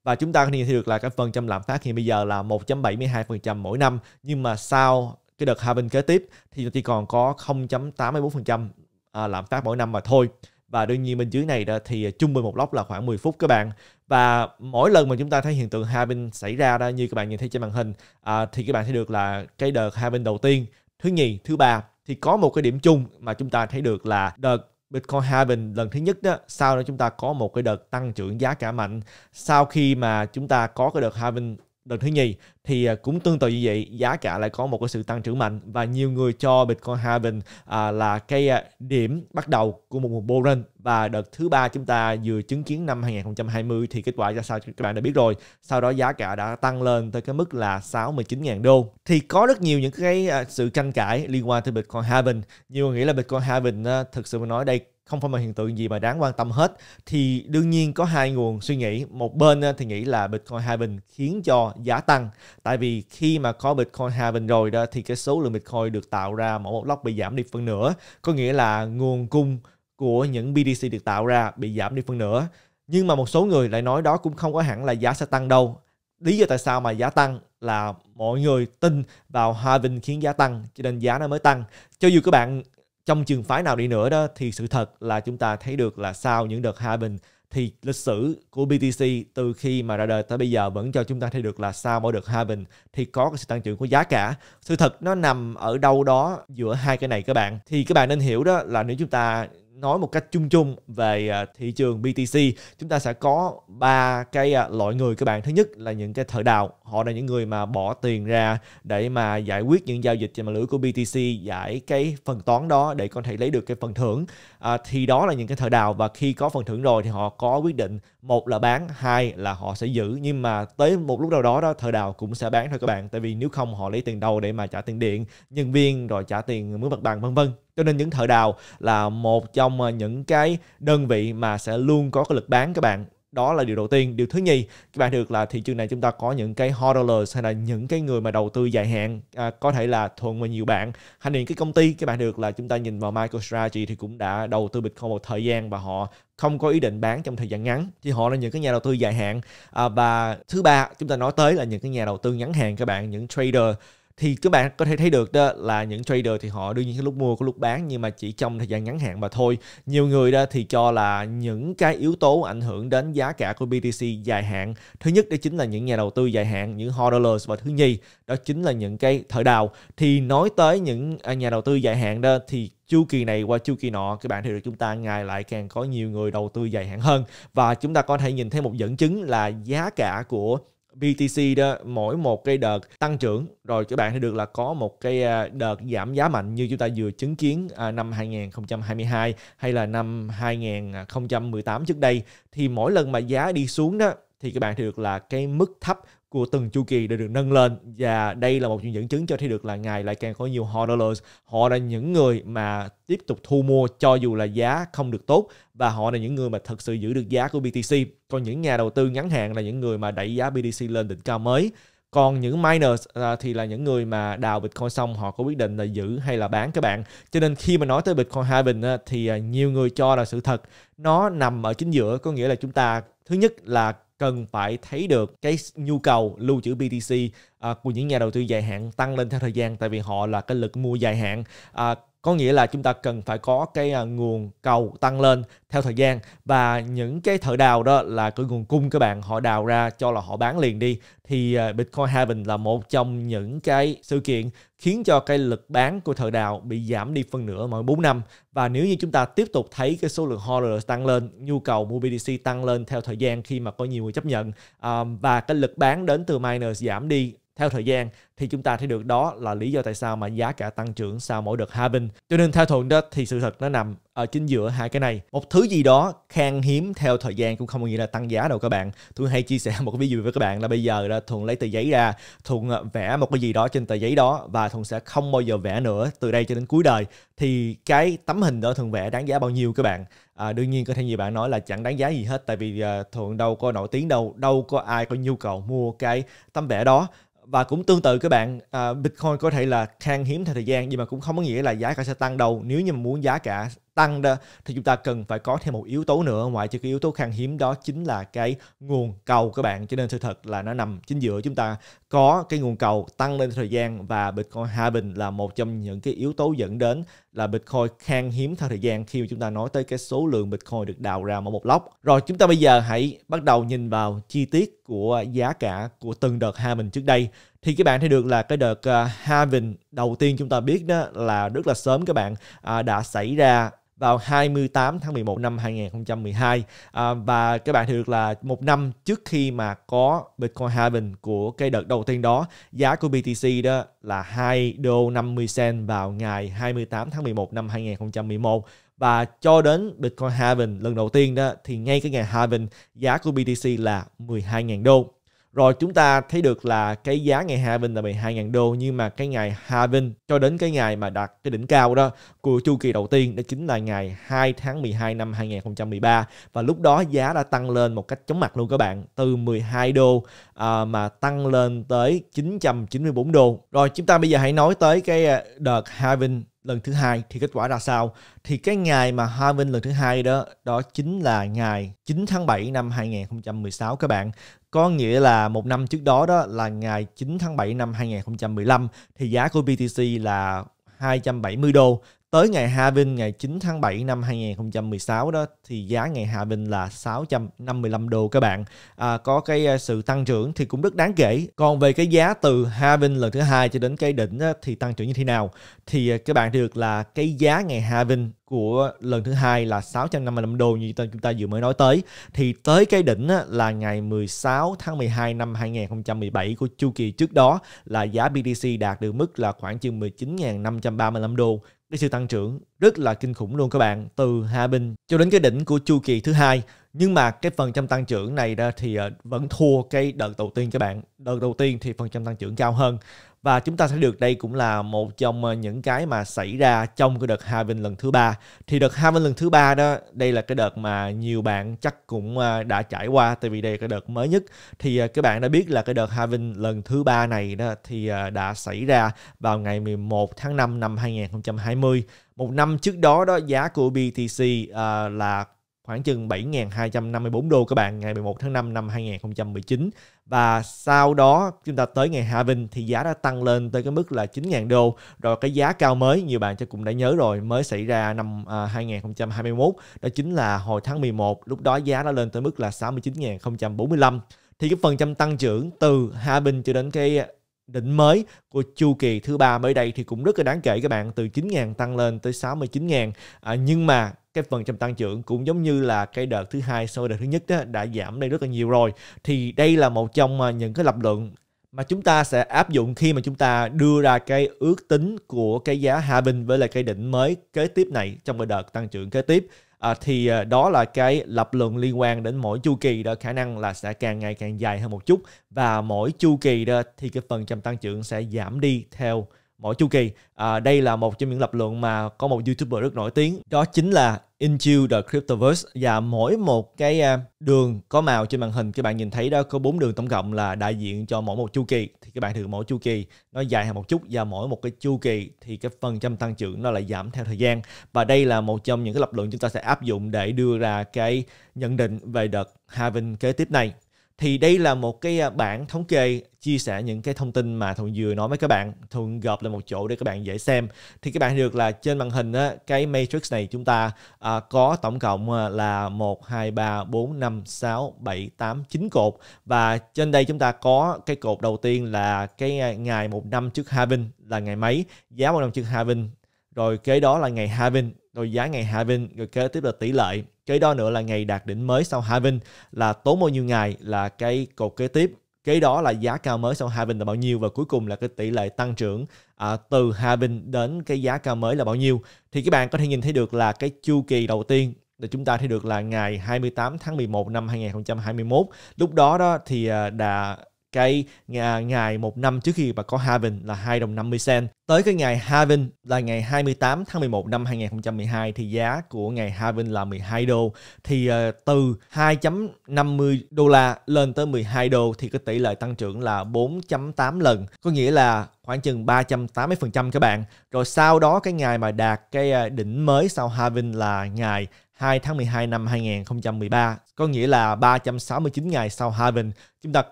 và chúng ta có thể nhìn thấy được là cái phần trăm lạm phát hiện bây giờ là 1.72% mỗi năm nhưng mà sau cái đợt halving kế tiếp thì chỉ còn có 0.84% à, lạm phát mỗi năm mà thôi và đương nhiên bên dưới này đó thì trung bình một lóc là khoảng 10 phút các bạn và mỗi lần mà chúng ta thấy hiện tượng halving xảy ra đó như các bạn nhìn thấy trên màn hình à, thì các bạn thấy được là cái đợt halving đầu tiên thứ nhì thứ ba thì có một cái điểm chung mà chúng ta thấy được là đợt Bitcoin halving lần thứ nhất đó sau đó chúng ta có một cái đợt tăng trưởng giá cả mạnh sau khi mà chúng ta có cái đợt halving đợt thứ nhì thì à, cũng tương tự như vậy giá cả lại có một cái sự tăng trưởng mạnh và nhiều người cho Bitcoin halving à, là cái à, điểm bắt đầu của một mùa bull run và đợt thứ ba chúng ta vừa chứng kiến năm 2020 thì kết quả ra sao các bạn đã biết rồi sau đó giá cả đã tăng lên tới cái mức là 69.000 đô thì có rất nhiều những cái à, sự tranh cãi liên quan tới Bitcoin halving nhiều người nghĩ là Bitcoin halving thực sự mà nói đây không phải là hiện tượng gì mà đáng quan tâm hết thì đương nhiên có hai nguồn suy nghĩ một bên ờ, thì nghĩ là Bitcoin halving khiến cho giá tăng tại vì khi mà có Bitcoin halving rồi đó thì cái số lượng Bitcoin được tạo ra mỗi một lốc bị giảm đi phân nửa có nghĩa là nguồn cung của những BTC được tạo ra bị giảm đi phân nửa nhưng mà một số người lại nói đó cũng không có hẳn là giá sẽ tăng đâu lý do tại sao mà giá tăng là mọi người tin vào halving khiến giá tăng cho nên giá nó mới tăng cho dù các bạn trong trường phái nào đi nữa đó thì sự thật là chúng ta thấy được là sau những đợt hai bình thì lịch sử của BTC từ khi mà ra đời tới bây giờ vẫn cho chúng ta thấy được là sau mỗi đợt hai bình thì có cái sự tăng trưởng của giá cả. Sự thật nó nằm ở đâu đó giữa hai cái này các bạn. Thì các bạn nên hiểu đó là nếu chúng ta nói một cách chung chung về à, thị trường BTC chúng ta sẽ có ba cái à, loại người các bạn thứ nhất là những cái thợ đào họ là những người mà bỏ tiền ra để mà giải quyết những giao dịch trên mạng lưới của BTC giải cái phần toán đó để có thể lấy được cái phần thưởng à, thì đó là những cái thợ đào và khi có phần thưởng rồi thì họ có quyết định một là bán hai là họ sẽ giữ nhưng mà tới một lúc nào đó đó thợ đào cũng sẽ bán thôi các bạn tại vì nếu không họ lấy tiền đâu để mà trả tiền điện nhân viên rồi trả tiền mướn mặt bằng vân vân cho nên những thợ đào là một trong ờ, những cái đơn vị mà sẽ luôn có cái lực bán các bạn đó là điều đầu tiên điều thứ nhì các bạn được là thị trường này chúng ta có những cái hodlers hay là những cái người mà đầu tư dài hạn à, có thể là thuận và nhiều bạn hay những cái công ty các bạn được là chúng ta nhìn vào MicroStrategy thì cũng đã đầu tư Bitcoin một thời gian và họ không có ý định bán trong thời gian ngắn thì họ là những cái nhà đầu tư dài hạn à, và thứ ba chúng ta nói tới là những cái nhà đầu tư ngắn hạn các bạn những trader thì các bạn có thể thấy được đó là những trader thì họ đương nhiên cái lúc mua có lúc bán nhưng mà chỉ trong thời gian ngắn hạn mà thôi nhiều người đó thì cho là những cái yếu tố ảnh hưởng đến giá cả của BTC dài hạn thứ nhất đó chính là những nhà đầu tư dài hạn những hodlers và thứ nhì đó chính là những cái thợ đào thì nói tới những à, nhà đầu tư dài hạn đó thì chu kỳ này qua chu kỳ nọ các bạn thấy được chúng ta ngày lại càng có nhiều người đầu tư dài hạn hơn và chúng ta có thể nhìn thấy một dẫn chứng là giá cả của BTC đó mỗi một cái đợt tăng trưởng rồi các bạn sẽ được là có một cái à, đợt giảm giá mạnh như chúng ta vừa chứng kiến à, năm 2022 hay là năm 2018 trước đây thì mỗi lần mà giá đi xuống đó thì các bạn sẽ được là cái mức thấp của từng chu kỳ đều được nâng lên và đây là một những dẫn chứng cho thấy được là ngày lại càng có nhiều hodlers họ là những người mà tiếp tục thu mua cho dù là giá không được tốt và họ là những người mà thật sự giữ được giá của BTC còn những nhà đầu tư ngắn hạn là những người mà đẩy giá BTC lên đỉnh cao mới còn những miners à, thì là những người mà đào Bitcoin xong họ có quyết định là giữ hay là bán các bạn. Cho nên khi mà nói tới Bitcoin halving á, thì à, nhiều người cho là sự thật nó nằm ở chính giữa có nghĩa là chúng ta thứ nhất là cần phải thấy được cái nhu cầu lưu trữ BTC uh, à, của những nhà đầu tư dài hạn tăng lên theo thời gian tại vì họ là cái lực mua dài hạn uh, có nghĩa là chúng ta cần phải có cái à, nguồn cầu tăng lên theo thời gian và những cái thợ đào đó là cái nguồn cung các bạn họ đào ra cho là họ bán liền đi thì à, Bitcoin halving là một trong những cái sự kiện khiến cho cái lực bán của thợ đào bị giảm đi phân nửa mỗi 4 năm và nếu như chúng ta tiếp tục thấy cái số lượng holder tăng lên nhu cầu mua BTC tăng lên theo thời gian khi mà có nhiều người chấp nhận à, và cái lực bán đến từ miners giảm đi theo thời gian thì chúng ta thấy được đó là lý do tại sao mà giá cả tăng trưởng sau mỗi đợt halving. Cho nên theo thuận đó thì sự thật nó nằm ở chính giữa hai cái này. Một thứ gì đó khan hiếm theo thời gian cũng không có nghĩa là tăng giá đâu các bạn. Tôi hay chia sẻ một cái ví dụ với các bạn là bây giờ là thuận lấy tờ giấy ra, thuận à, vẽ một cái gì đó trên tờ giấy đó và thuận sẽ không bao giờ vẽ nữa từ đây cho đến cuối đời thì cái tấm hình đó thuận vẽ đáng giá bao nhiêu các bạn? À, đương nhiên có thể nhiều bạn nói là chẳng đáng giá gì hết tại vì à, thuận đâu có nổi tiếng đâu đâu có ai có nhu cầu mua cái tấm vẽ đó và cũng tương tự các bạn uh, Bitcoin có thể là khan hiếm theo thời gian nhưng mà cũng không có nghĩa là giá cả sẽ tăng đâu nếu như mà muốn giá cả tăng đó thì chúng ta cần phải có thêm một yếu tố nữa ngoài cho cái yếu tố khan hiếm đó chính là cái nguồn cầu các bạn cho nên sự thật là nó nằm chính giữa chúng ta có cái nguồn cầu tăng lên thời gian và Bitcoin halving là một trong những cái yếu tố dẫn đến là Bitcoin khan hiếm theo thời gian khi mà chúng ta nói tới cái số lượng Bitcoin được đào ra mỗi một lóc. Rồi chúng ta bây giờ hãy bắt đầu nhìn vào chi tiết của giá cả của từng đợt halving trước đây. Thì các bạn thấy được là cái đợt à, halving đầu tiên chúng ta biết đó là rất là sớm các bạn à, đã xảy ra vào 28 tháng 11 năm 2012 à, và các bạn thì được là một năm trước khi mà có Bitcoin halving của cái đợt đầu tiên đó giá của BTC đó là 2 đô 50 cent vào ngày 28 tháng 11 năm 2011 và cho đến Bitcoin halving lần đầu tiên đó thì ngay cái ngày halving giá của BTC là 12.000 đô rồi chúng ta thấy được là cái giá ngày halving là 12.000 đô nhưng mà cái ngày halving cho đến cái ngày mà đạt cái đỉnh cao đó của chu kỳ đầu tiên đó chính là ngày 2 tháng 12 năm 2013 và lúc đó giá đã tăng lên một cách chóng mặt luôn các bạn từ 12 đô à, mà tăng lên tới 994 đô. Rồi chúng ta bây giờ hãy nói tới cái à, đợt halving lần thứ hai thì kết quả ra sao thì cái ngày mà Harvin lần thứ hai đó đó chính là ngày 9 tháng 7 năm 2016 các bạn có nghĩa là một năm trước đó đó là ngày 9 tháng 7 năm 2015 thì giá của BTC là 270 đô Tới ngày hạ Vinh ngày 9 tháng 7 năm 2016 đó thì giá ngày hạ Vinh là 655 đô các bạn. À, có cái à, sự tăng trưởng thì cũng rất đáng kể. Còn về cái giá từ hạ Vinh lần thứ hai cho đến cái đỉnh đó, thì tăng trưởng như thế nào? Thì à, các bạn được là cái giá ngày hạ Vinh của lần thứ hai là 655 đô như chúng ta vừa mới nói tới thì tới cái đỉnh là ngày 16 tháng 12 năm 2017 của chu kỳ trước đó là giá BTC đạt được mức là khoảng chừng 19.535 đô cái sự tăng trưởng rất là kinh khủng luôn các bạn từ hạ bình cho đến cái đỉnh của chu kỳ thứ hai nhưng mà cái phần trăm tăng trưởng này ra thì ờ, vẫn thua cái đợt đầu tiên các bạn đợt đầu tiên thì phần trăm tăng trưởng cao hơn và chúng ta sẽ được đây cũng là một trong ờ, những cái mà xảy ra trong cái đợt halving lần thứ ba thì đợt halving lần thứ ba đó đây là cái đợt mà nhiều bạn chắc cũng ờ, đã trải qua tại vì đây là cái đợt mới nhất thì ờ, các bạn đã biết là cái đợt halving lần thứ ba này đó thì đã xảy ra vào ngày 11 tháng 5 năm 2020 một năm trước đó đó giá của BTC uh, là khoảng chừng 7.254 đô các bạn ngày 11 tháng 5 năm 2019 và sau đó chúng ta tới ngày halving thì giá đã tăng lên tới cái mức là 9.000 đô rồi cái giá cao mới nhiều bạn chắc cũng đã nhớ rồi mới xảy ra năm à, 2021 đó chính là hồi tháng 11 lúc đó giá đã lên tới mức là 69.045 thì cái phần trăm tăng trưởng từ halving cho đến cái đỉnh mới của chu kỳ thứ ba mới đây thì cũng rất là đáng kể các bạn từ 9.000 tăng lên tới 69.000 à, nhưng mà cái phần trăm tăng trưởng cũng giống như là cái đợt thứ hai so đợt thứ nhất đó, đã giảm đi rất là nhiều rồi thì đây là một trong à, những cái lập luận mà chúng ta sẽ áp dụng khi mà chúng ta đưa ra cái ước tính của cái giá hạ bình với lại cái đỉnh mới kế tiếp này trong cái đợt tăng trưởng kế tiếp à, thì à, đó là cái lập luận liên quan đến mỗi chu kỳ đó khả năng là sẽ càng ngày càng dài hơn một chút và mỗi chu kỳ đó thì cái phần trăm tăng trưởng sẽ giảm đi theo mỗi chu kỳ. À, đây là một trong những lập luận mà có một YouTuber rất nổi tiếng, đó chính là Into the Cryptoverse và mỗi một cái à, đường có màu trên màn hình các bạn nhìn thấy đó có bốn đường tổng cộng là đại diện cho mỗi một chu kỳ thì các bạn thử mỗi chu kỳ nó dài hơn một chút và mỗi một cái chu kỳ thì cái phần trăm tăng trưởng nó lại giảm theo thời gian và đây là một trong những cái lập luận chúng ta sẽ áp dụng để đưa ra cái nhận định về đợt halving kế tiếp này thì đây là một cái à, bảng thống kê chia sẻ những cái thông tin mà thuận vừa nói với các bạn thuận gộp lại một chỗ để các bạn dễ xem thì các bạn được là trên màn hình á, cái matrix này chúng ta à, có tổng cộng à, là một hai ba bốn năm sáu bảy tám chín cột và trên đây chúng ta có cái cột đầu tiên là cái à, ngày một năm trước Havin là ngày mấy giá một năm trước Havin rồi kế đó là ngày Havin rồi giá ngày halving rồi kế tiếp là tỷ lệ kế đó nữa là ngày đạt đỉnh mới sau halving là tốn bao nhiêu ngày là cái cột kế tiếp kế đó là giá cao mới sau halving là bao nhiêu và cuối cùng là cái tỷ lệ tăng trưởng à, từ halving đến cái giá cao mới là bao nhiêu thì các bạn có thể nhìn thấy được là cái chu kỳ đầu tiên để chúng ta thấy được là ngày 28 tháng 11 năm 2021 lúc đó đó thì à, đã cái à, ngày một năm trước khi bà có halving là 2 đồng 50 cent. Tới cái ngày halving là ngày 28 tháng 11 năm 2012 thì giá của ngày halving là 12 đô. Thì uh, từ 2.50 đô la lên tới 12 đô thì cái tỷ lệ tăng trưởng là 4.8 lần. Có nghĩa là khoảng chừng 380% các bạn. Rồi sau đó cái ngày mà đạt cái à, đỉnh mới sau halving là ngày 2 tháng 12 năm 2013, có nghĩa là 369 ngày sau halving, chúng ta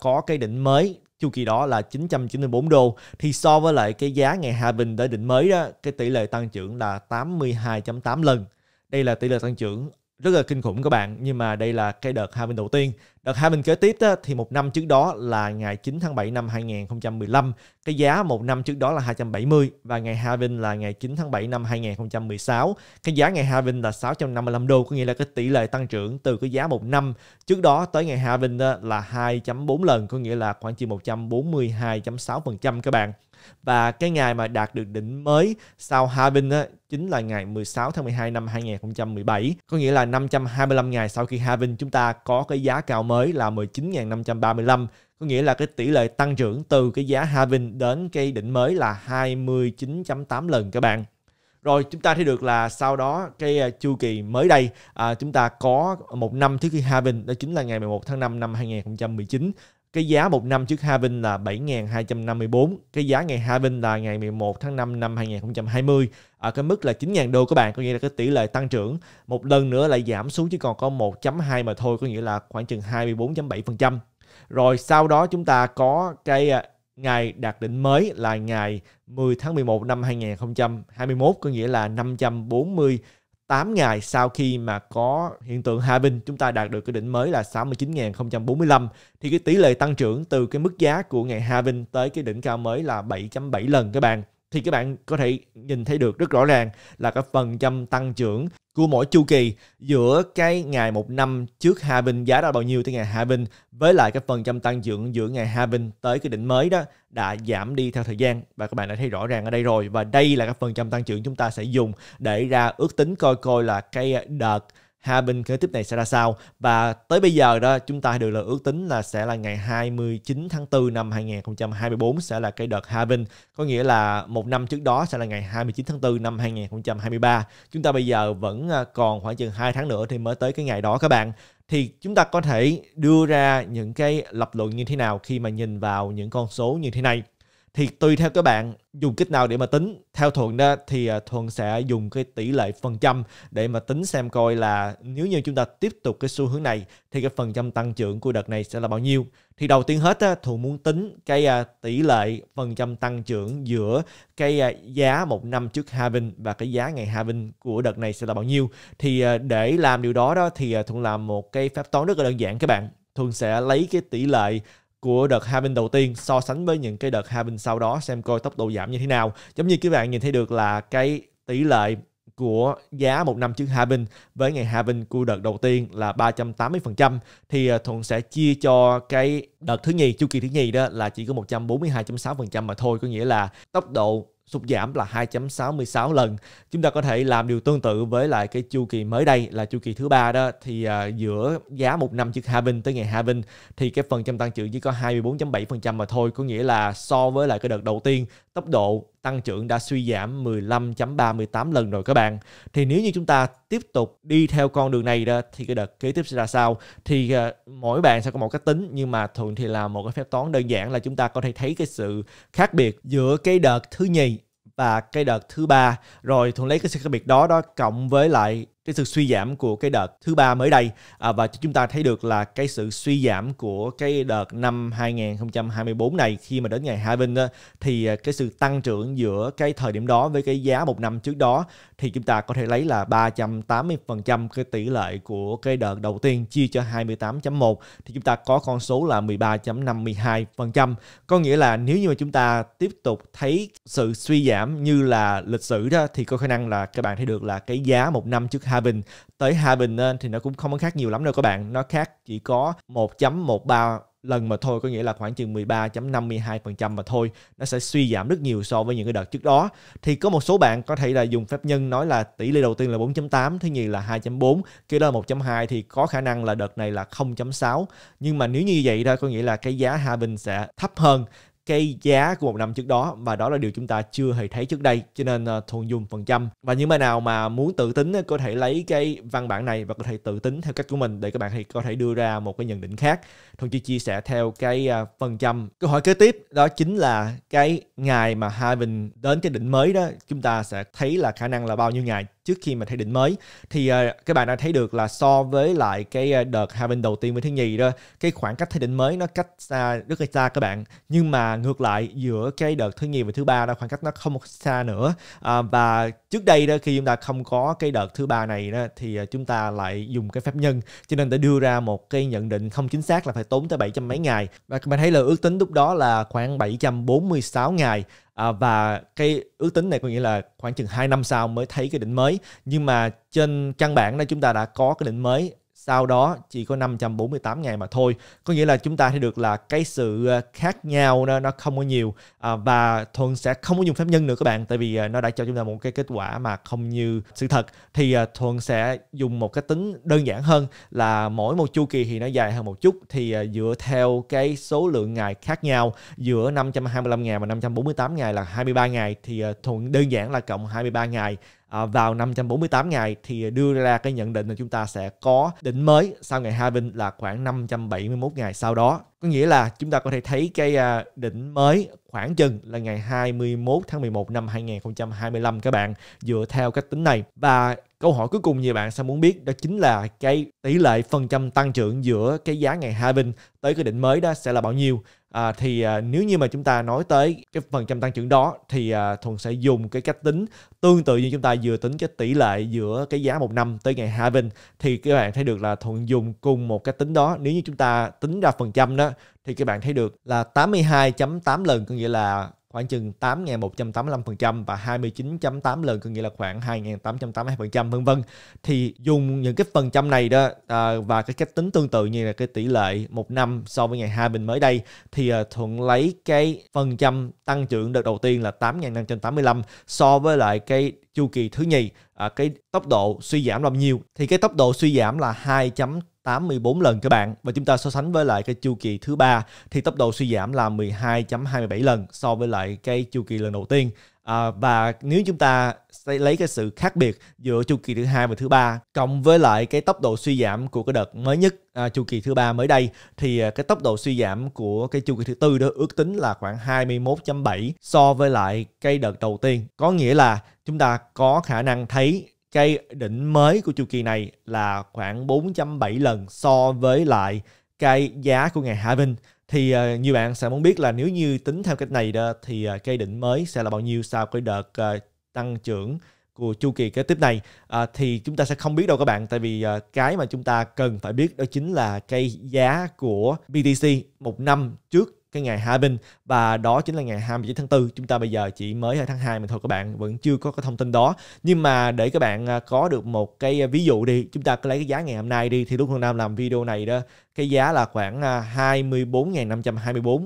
có cái đỉnh mới chu kỳ đó là 994 đô thì so với lại cái giá ngày halving đã đỉnh mới đó, cái tỷ lệ tăng trưởng là 82.8 lần. Đây là tỷ lệ tăng trưởng rất là kinh khủng các bạn, nhưng mà đây là cái đợt halving đầu tiên Đợt hai mình kế tiếp đó, thì một năm trước đó là ngày 9 tháng 7 năm 2015, cái giá một năm trước đó là 270 và ngày halving là ngày 9 tháng 7 năm 2016, cái giá ngày halving là 655 đô, có nghĩa là cái tỷ lệ tăng trưởng từ cái giá một năm trước đó tới ngày halving đó là 2.4 lần, có nghĩa là khoảng chừng 142.6% các bạn. Và cái ngày mà đạt được đỉnh mới sau halving á, chính là ngày 16 tháng 12 năm 2017. Có nghĩa là 525 ngày sau khi halving chúng ta có cái giá cao mới là 19.535 có nghĩa là cái tỷ lệ tăng trưởng từ cái giá halving đến cái đỉnh mới là 29.8 lần các bạn. Rồi chúng ta thấy được là sau đó cái à, chu kỳ mới đây à, chúng ta có một năm trước khi halving đó chính là ngày 11 tháng 5 năm 2019 cái giá một năm trước halving là 7.254 cái giá ngày halving là ngày 11 tháng 5 năm 2020 ở à, cái mức là 9.000 đô các bạn có nghĩa là cái tỷ lệ tăng trưởng một lần nữa lại giảm xuống chỉ còn có 1.2 mà thôi có nghĩa là khoảng chừng 24.7% rồi sau đó chúng ta có cái à, ngày đạt đỉnh mới là ngày 10 tháng 11 năm 2021 có nghĩa là 540 8 ngày sau khi mà có hiện tượng hạ bình chúng ta đạt được cái đỉnh mới là 69.045 thì cái tỷ lệ tăng trưởng từ cái mức giá của ngày hạ bình tới cái đỉnh cao mới là 7.7 lần các bạn thì các bạn có thể nhìn thấy được rất rõ ràng là cái phần trăm tăng trưởng của mỗi chu kỳ giữa cái ngày một năm trước halving giá đã bao nhiêu tới ngày halving với lại cái phần trăm tăng trưởng giữa ngày halving tới cái đỉnh mới đó đã giảm đi theo thời gian và các bạn đã thấy rõ ràng ở đây rồi và đây là cái phần trăm tăng trưởng chúng ta sẽ dùng để ra ước tính coi coi là cái đợt hai bên kế tiếp này sẽ ra sao và tới bây giờ đó chúng ta đều là ước tính là sẽ là ngày 29 tháng 4 năm 2024 sẽ là cái đợt hai halving có nghĩa là một năm trước đó sẽ là ngày 29 tháng 4 năm 2023 chúng ta bây giờ vẫn à, còn khoảng chừng 2 tháng nữa thì mới tới cái ngày đó các bạn thì chúng ta có thể đưa ra những cái lập luận như thế nào khi mà nhìn vào những con số như thế này thì tùy theo các bạn dùng kích nào để mà tính theo thuận đó thì à, thuận sẽ dùng cái tỷ lệ phần trăm để mà tính xem coi là nếu như chúng ta tiếp tục cái xu hướng này thì cái phần trăm tăng trưởng của đợt này sẽ là bao nhiêu thì đầu tiên hết thuận muốn tính cái à, tỷ lệ phần trăm tăng trưởng giữa cái à, giá một năm trước halving và cái giá ngày halving của đợt này sẽ là bao nhiêu thì để làm điều đó đó thì thuận làm một cái phép toán rất là đơn giản các bạn thuận sẽ lấy cái tỷ lệ của đợt halving đầu tiên so sánh với những cái đợt halving sau đó xem coi tốc độ giảm như thế nào. Giống như các bạn nhìn thấy được là cái tỷ lệ của giá một năm trước halving với ngày halving của đợt đầu tiên là 380% thì à, Thuận sẽ chia cho cái đợt thứ nhì chu kỳ thứ nhì đó là chỉ có 142.6% mà thôi có nghĩa là tốc độ sụt giảm là 2.66 lần. Chúng ta có thể làm điều tương tự với lại cái chu kỳ mới đây là chu kỳ thứ ba đó thì à, giữa giá một năm trước halving tới ngày halving thì cái phần trăm tăng trưởng chỉ có 24.7% mà thôi, có nghĩa là so với lại cái đợt đầu tiên tốc độ tăng trưởng đã suy giảm 15.38 lần rồi các bạn. Thì nếu như chúng ta tiếp tục đi theo con đường này đó thì cái đợt kế tiếp sẽ ra sao? Thì uh, mỗi bạn sẽ có một cách tính nhưng mà thường thì là một cái phép toán đơn giản là chúng ta có thể thấy cái sự khác biệt giữa cái đợt thứ nhì và cái đợt thứ ba rồi thuận lấy cái sự khác biệt đó đó cộng với lại cái sự suy giảm của cái đợt thứ ba mới đây à, và chúng ta thấy được là cái sự suy giảm của cái đợt năm 2024 này khi mà đến ngày hai Vinh thì à, cái sự tăng trưởng giữa cái thời điểm đó với cái giá một năm trước đó thì chúng ta có thể lấy là 380% cái tỷ lệ của cái đợt đầu tiên chia cho 28.1 thì chúng ta có con số là 13.52%. Có nghĩa là nếu như mà chúng ta tiếp tục thấy sự suy giảm như là lịch sử đó thì có khả năng là các bạn thấy được là cái giá một năm trước hai Bình tới Hà Bình ờ, thì nó cũng không có khác nhiều lắm đâu các bạn nó khác chỉ có 1.13 lần mà thôi có nghĩa là khoảng chừng 13.52% mà thôi nó sẽ suy giảm rất nhiều so với những cái đợt trước đó thì có một số bạn có thể là dùng phép nhân nói là tỷ lệ đầu tiên là 4.8 thứ nhì là 2.4 kia đó là 1.2 thì có khả năng là đợt này là 0.6 nhưng mà nếu như vậy đó có nghĩa là cái giá Hà Bình sẽ thấp hơn cái giá của một năm trước đó và đó là điều chúng ta chưa hề thấy trước đây cho nên uh, ờ, thuần dùng phần trăm và những bạn nào mà muốn tự tính có thể lấy cái văn bản này và có thể tự tính theo cách của mình để các bạn thì có thể đưa ra một cái nhận định khác thuần chỉ chia sẻ theo cái ờ, phần trăm câu hỏi kế tiếp đó chính là cái ngày mà hai Havin đến cái đỉnh mới đó chúng ta sẽ thấy là khả năng là bao nhiêu ngày trước khi mà thay định mới thì ờ, các bạn đã thấy được là so với lại cái ờ, đợt halving đầu tiên với thứ nhì đó cái khoảng cách thay định mới nó cách xa rất là xa các bạn nhưng mà ngược lại giữa cái đợt thứ nhì và thứ ba đó khoảng cách nó không xa nữa uh, và trước đây đó khi chúng ta không có cái đợt thứ ba này đó thì chúng ta lại dùng cái phép nhân cho nên đã đưa ra một cái nhận định không chính xác là phải tốn tới 700 mấy ngày và các bạn thấy là ước tính lúc đó là khoảng 746 ngày à, và cái ước tính này có nghĩa là khoảng chừng 2 năm sau mới thấy cái đỉnh mới nhưng mà trên căn bản đây chúng ta đã có cái đỉnh mới sau đó chỉ có 548 ngày mà thôi có nghĩa là chúng ta thấy được là cái sự ờ, khác nhau nó, nó không có nhiều à, và thuận sẽ không có dùng phép nhân nữa các bạn tại vì ờ, nó đã cho chúng ta một cái kết quả mà không như sự thật thì ờ, thuận sẽ dùng một cái tính đơn giản hơn là mỗi một chu kỳ thì nó dài hơn một chút thì dựa theo cái số lượng ngày khác nhau giữa 525 ngày và 548 ngày là 23 ngày thì thuận đơn giản là cộng 23 ngày à, vào 548 ngày thì đưa ra cái nhận định là chúng ta sẽ có đỉnh mới sau ngày hai halving là khoảng 571 ngày sau đó. Có nghĩa là chúng ta có thể thấy cái à, đỉnh mới khoảng chừng là ngày 21 tháng 11 năm 2025 các bạn dựa theo cách tính này. Và câu hỏi cuối cùng nhiều bạn sẽ muốn biết đó chính là cái tỷ lệ phần trăm tăng trưởng giữa cái giá ngày hai halving tới cái đỉnh mới đó sẽ là bao nhiêu À, thì à, nếu như mà chúng ta nói tới cái phần trăm tăng trưởng đó thì à, Thuận sẽ dùng cái cách tính tương tự như chúng ta vừa tính cái tỷ lệ giữa cái giá một năm tới ngày hai halving thì các bạn thấy được là Thuận dùng cùng một cách tính đó nếu như chúng ta tính ra phần trăm đó thì các bạn thấy được là 82.8 lần có nghĩa là khoảng chừng 8.185% và 29.8 lần có nghĩa là khoảng 2.882% vân vân thì dùng những cái phần trăm này đó à, và cái cách tính tương tự như là cái tỷ lệ một năm so với ngày hai bình mới đây thì à, thuận lấy cái phần trăm tăng trưởng đợt đầu tiên là 8.585 so với lại cái chu kỳ thứ nhì à, cái tốc độ suy giảm là bao nhiêu thì cái tốc độ suy giảm là 2. 84 lần các bạn và chúng ta so sánh với lại cái chu kỳ thứ ba thì tốc độ suy giảm là 12.27 lần so với lại cái chu kỳ lần đầu tiên à, và nếu chúng ta lấy cái sự khác biệt giữa chu kỳ thứ hai và thứ ba cộng với lại cái tốc độ suy giảm của cái đợt mới nhất à, chu kỳ thứ ba mới đây thì à, cái tốc độ suy giảm của cái chu kỳ thứ tư đó ước tính là khoảng 21.7 so với lại cái đợt đầu tiên có nghĩa là chúng ta có khả năng thấy cái đỉnh mới của chu kỳ này là khoảng 4.7 lần so với lại cái giá của ngày hạ vinh thì uh, nhiều bạn sẽ muốn biết là nếu như tính theo cách này đó thì uh, cái đỉnh mới sẽ là bao nhiêu sau cái đợt uh, tăng trưởng của chu kỳ kế tiếp này à, thì chúng ta sẽ không biết đâu các bạn tại vì à, cái mà chúng ta cần phải biết đó chính là cây giá của BTC một năm trước cái ngày hai binh và đó chính là ngày 29 tháng 4 chúng ta bây giờ chỉ mới ở tháng 2 mà thôi các bạn vẫn chưa có cái thông tin đó nhưng mà để các bạn à, có được một cái à, ví dụ đi chúng ta cứ lấy cái giá ngày hôm nay đi thì lúc Hương Nam làm video này đó cái giá là khoảng 24.524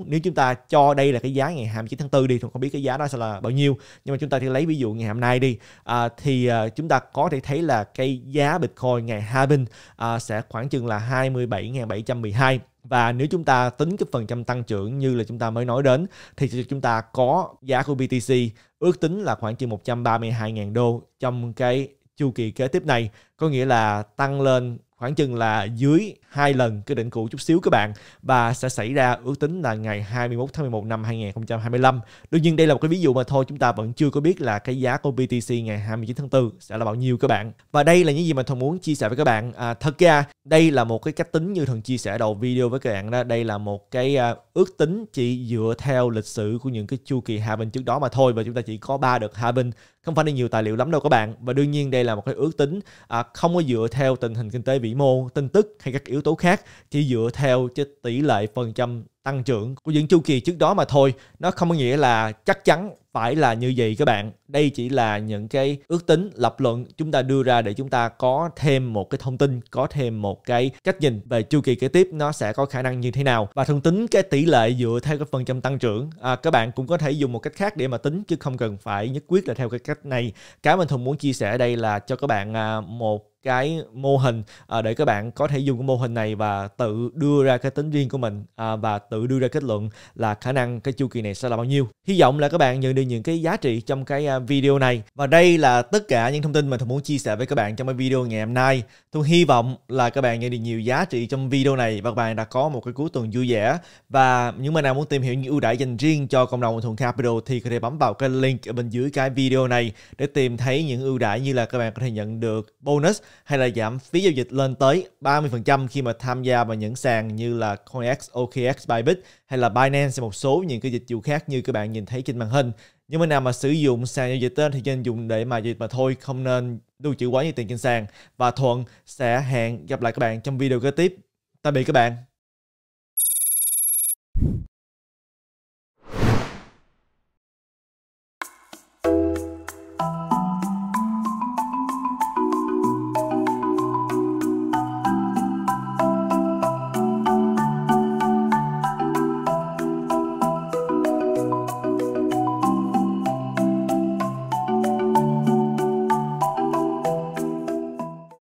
à, nếu chúng ta cho đây là cái giá ngày 29 tháng 4 đi thì không biết cái giá đó sẽ là bao nhiêu nhưng mà chúng ta thì lấy ví dụ ngày hôm nay đi à, thì chúng ta có thể thấy là cái giá Bitcoin ngày hai binh à, sẽ khoảng chừng là 27.712 và nếu chúng ta tính cái phần trăm tăng trưởng như là chúng ta mới nói đến thì chúng ta có giá của BTC ước tính là khoảng chừng 132.000 đô trong cái chu kỳ kế tiếp này có nghĩa là tăng lên khoảng chừng là dưới hai lần cái đỉnh cũ chút xíu các bạn và sẽ xảy ra ước tính là ngày 21 tháng 11 năm 2025. Đương nhiên đây là một cái ví dụ mà thôi chúng ta vẫn chưa có biết là cái giá của BTC ngày 29 tháng 4 sẽ là bao nhiêu các bạn. Và đây là những gì mà Thuận muốn chia sẻ với các bạn. À, thật ra đây là một cái cách tính như Thuận chia sẻ đầu video với các bạn đó. Đây là một cái à, ước tính chỉ dựa theo lịch sử của những cái chu kỳ halving trước đó mà thôi và chúng ta chỉ có ba đợt halving không phải là nhiều tài liệu lắm đâu các bạn và đương nhiên đây là một cái ước tính à, không có dựa theo tình hình kinh tế vĩ mô tin tức hay các yếu tố khác chỉ dựa theo cái tỷ lệ phần trăm tăng trưởng của những chu kỳ trước đó mà thôi nó không có nghĩa là chắc chắn phải là như vậy các bạn đây chỉ là những cái ước tính lập luận chúng ta đưa ra để chúng ta có thêm một cái thông tin có thêm một cái cách nhìn về chu kỳ kế tiếp nó sẽ có khả năng như thế nào và thường tính cái tỷ lệ dựa theo cái phần trăm tăng trưởng à, các bạn cũng có thể dùng một cách khác để mà tính chứ không cần phải nhất quyết là theo cái cách này cái mình thường muốn chia sẻ đây là cho các bạn à, một cái mô hình à, để các bạn có thể dùng cái mô hình này và tự đưa ra cái tính riêng của mình à, và tự đưa ra kết luận là khả năng cái chu kỳ này sẽ là bao nhiêu. Hy vọng là các bạn nhận được những cái giá trị trong cái à, video này. Và đây là tất cả những thông tin mà Thuận muốn chia sẻ với các bạn trong cái video ngày hôm nay. Thuận hy vọng là các bạn nhận được nhiều giá trị trong video này và các bạn đã có một cái cuối tuần vui vẻ. Và những bạn nào muốn tìm hiểu những ưu đãi dành riêng cho cộng đồng Thuận Capital thì có thể bấm vào cái link ở bên dưới cái video này để tìm thấy những ưu đãi như là các bạn có thể nhận được bonus hay là giảm phí giao dịch lên tới 30% khi mà tham gia vào những sàn như là CoinEx, OKX, Bybit hay là Binance một số những cái dịch vụ khác như các bạn nhìn thấy trên màn hình. Nhưng mà nào mà sử dụng sàn giao dịch tên thì nên dùng để mà giao dịch mà thôi, không nên lưu trữ quá nhiều tiền trên sàn. Và Thuận sẽ hẹn gặp lại các bạn trong video kế tiếp. Tạm biệt các bạn.